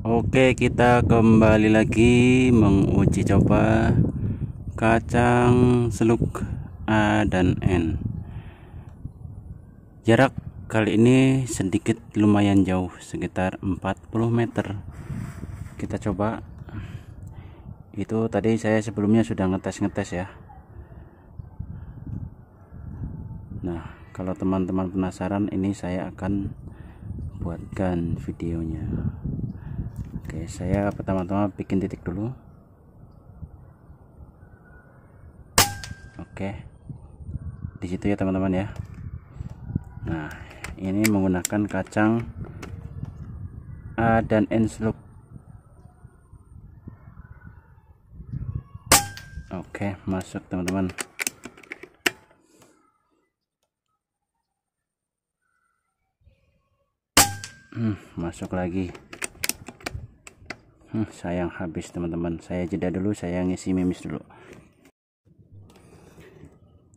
Oke kita kembali lagi menguji coba kacang seluk A dan N jarak kali ini sedikit lumayan jauh sekitar 40 meter kita coba itu tadi saya sebelumnya sudah ngetes-ngetes ya nah kalau teman-teman penasaran ini saya akan buatkan videonya oke saya pertama-tama bikin titik dulu oke di situ ya teman-teman ya nah ini menggunakan kacang A dan N slug. oke masuk teman-teman hmm, masuk lagi hmm, sayang habis teman-teman saya jeda dulu saya ngisi mimis dulu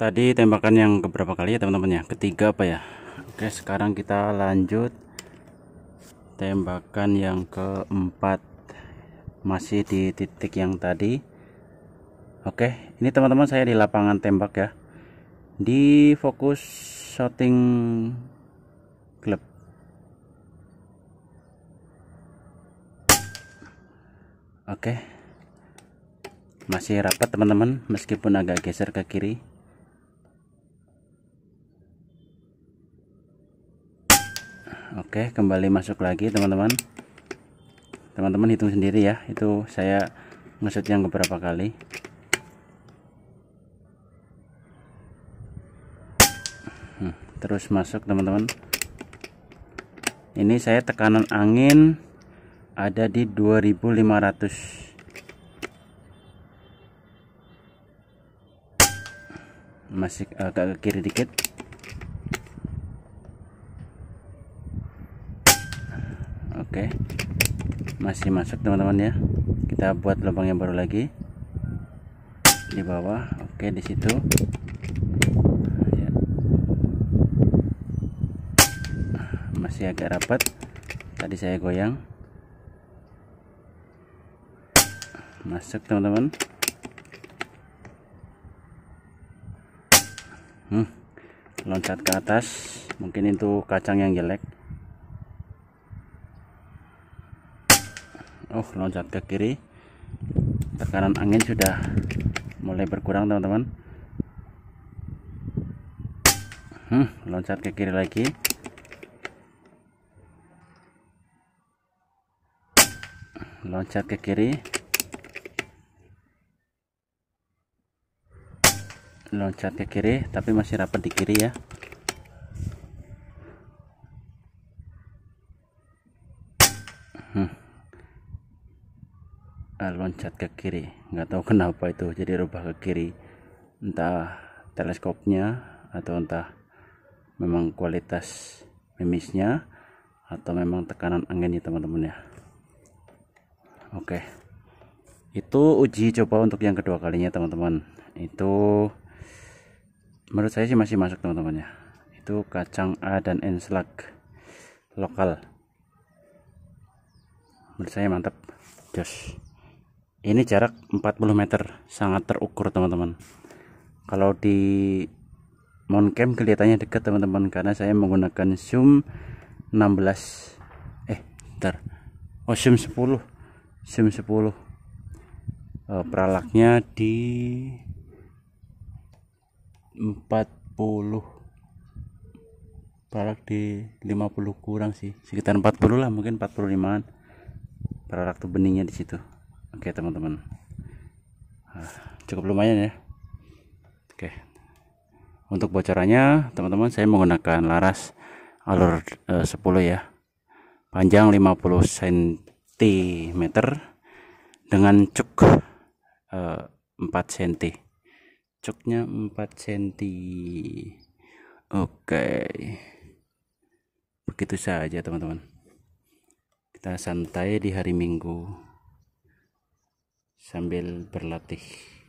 tadi tembakan yang keberapa kali ya teman-teman ya ketiga apa ya oke sekarang kita lanjut tembakan yang keempat masih di titik yang tadi oke ini teman-teman saya di lapangan tembak ya di fokus shooting club oke masih rapat teman-teman meskipun agak geser ke kiri oke kembali masuk lagi teman-teman teman-teman hitung sendiri ya itu saya ngeset yang beberapa kali hmm, terus masuk teman-teman ini saya tekanan angin ada di 2500 masih agak ke kiri dikit oke masih masuk teman-teman ya kita buat lubang yang baru lagi di bawah oke di situ masih agak rapat tadi saya goyang masuk teman-teman hmm, loncat ke atas mungkin itu kacang yang jelek oh loncat ke kiri tekanan angin sudah mulai berkurang teman-teman hmm, loncat ke kiri lagi loncat ke kiri loncat ke kiri tapi masih rapat di kiri ya hmm. Ah, loncat ke kiri nggak tahu kenapa itu jadi rubah ke kiri entah teleskopnya atau entah memang kualitas mimisnya atau memang tekanan anginnya teman-teman ya oke itu uji coba untuk yang kedua kalinya teman-teman itu menurut saya sih masih masuk teman-teman ya itu kacang A dan N slug lokal menurut saya mantap josh. ini jarak 40 meter sangat terukur teman-teman kalau di Moncam kelihatannya dekat teman-teman karena saya menggunakan zoom 16 eh ntar. oh zoom 10 zoom 10 uh, eh, peralaknya di 40 perak di 50 kurang sih sekitar 40 lah mungkin 45an perak tuh beningnya di situ oke teman-teman ah, cukup lumayan ya oke untuk bocorannya teman-teman saya menggunakan laras alur eh, 10 ya panjang 50 cm dengan cuk eh, 4 cm cocoknya 4 cm oke okay. begitu saja teman-teman kita santai di hari minggu sambil berlatih